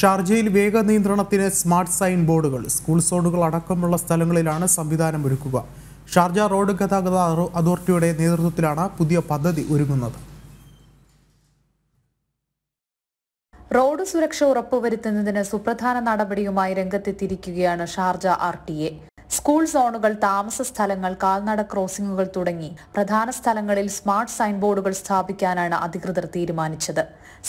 ഷാർജയിൽ വേഗ നിയന്ത്രണത്തിന് സ്മാർട്ട് സൈൻ ബോർഡുകൾ സ്കൂൾ സോണുകൾ അടക്കമുള്ള സ്ഥലങ്ങളിലാണ് സംവിധാനം ഒരുക്കുക ഷാർജ റോഡ് ഗതാഗത അതോറിറ്റിയുടെ നേതൃത്വത്തിലാണ് പുതിയ പദ്ധതി ഒരുങ്ങുന്നത് റോഡ് സുരക്ഷ ഉറപ്പുവരുത്തുന്നതിന് സുപ്രധാന നടപടിയുമായി രംഗത്തെത്തിയിരിക്കുകയാണ് Sharjah R T A school സോണുകൾ താമസ സ്ഥലങ്ങൾ കാൽനട ക്രോസിംഗുകൾ തുടങ്ങി പ്രധാന സ്ഥലങ്ങളിൽ സ്മാർട്ട് സൈൻ ബോർഡുകൾ സ്ഥാപിക്കാനാണ് അധികൃതർ തീരുമാനിച്ചത്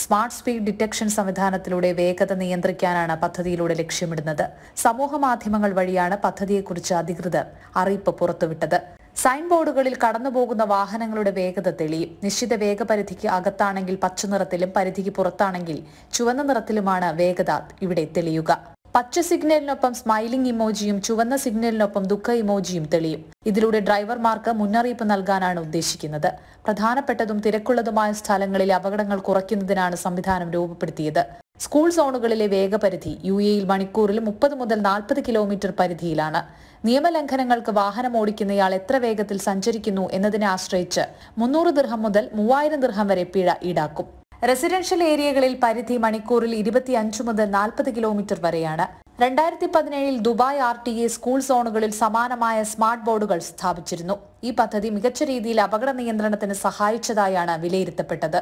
സ്മാർട്ട് സ്പീഡ് ഡിറ്റക്ഷൻ സംവിധാനത്തിലൂടെ വേഗത നിയന്ത്രിക്കാനാണ് പദ്ധതിയിലൂടെ ലക്ഷ്യമിടുന്നത് സമൂഹ മാധ്യമങ്ങൾ വഴിയാണ് പദ്ധതിയെക്കുറിച്ച് അധികൃതർ അറിയിപ്പ് പുറത്തുവിട്ടത് സൈൻ ബോർഡുകളിൽ കടന്നുപോകുന്ന വാഹനങ്ങളുടെ വേഗത തെളിയും നിശ്ചിത വേഗപരിധിക്ക് അകത്താണെങ്കിൽ പച്ചനിറത്തിലും പരിധിക്ക് പുറത്താണെങ്കിൽ ചുവന്ന നിറത്തിലുമാണ് വേഗത ഇവിടെ തെളിയുക പച്ച സിഗ്നലിനൊപ്പം സ്മൈലിംഗ് ഇമോജിയും ചുവന്ന സിഗ്നലിനൊപ്പം ദുഃഖ ഇമോജിയും തെളിയും ഇതിലൂടെ ഡ്രൈവർമാർക്ക് മുന്നറിയിപ്പ് നൽകാനാണ് ഉദ്ദേശിക്കുന്നത് പ്രധാനപ്പെട്ടതും തിരക്കുള്ളതുമായ സ്ഥലങ്ങളിലെ അപകടങ്ങൾ കുറയ്ക്കുന്നതിനാണ് സംവിധാനം രൂപപ്പെടുത്തിയത് സ്കൂൾ സോണുകളിലെ വേഗപരിധി യു എയിൽ മണിക്കൂറിൽ മുപ്പത് മുതൽ നാൽപ്പത് കിലോമീറ്റർ പരിധിയിലാണ് നിയമലംഘനങ്ങൾക്ക് വാഹനം ഓടിക്കുന്നയാൾ എത്ര വേഗത്തിൽ സഞ്ചരിക്കുന്നു എന്നതിനെ ആശ്രയിച്ച് മുന്നൂറ് ദൃഹം മുതൽ മൂവായിരം ദൃഹം വരെ പിഴ ഈടാക്കും റെസിഡൻഷ്യൽ ഏരിയകളിൽ പരിധി മണിക്കൂറിൽ ഇരുപത്തിയഞ്ച് മുതൽ നാൽപ്പത് കിലോമീറ്റർ വരെയാണ് രണ്ടായിരത്തി പതിനേഴിൽ Dubai R T A school സോണുകളിൽ സമാനമായ സ്മാർട്ട് ബോർഡുകൾ സ്ഥാപിച്ചിരുന്നു ഈ പദ്ധതി മികച്ച രീതിയിൽ അപകട നിയന്ത്രണത്തിന് സഹായിച്ചതായാണ് വിലയിരുത്തപ്പെട്ടത്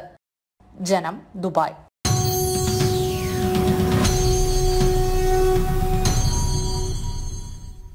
ജനം ദുബായ്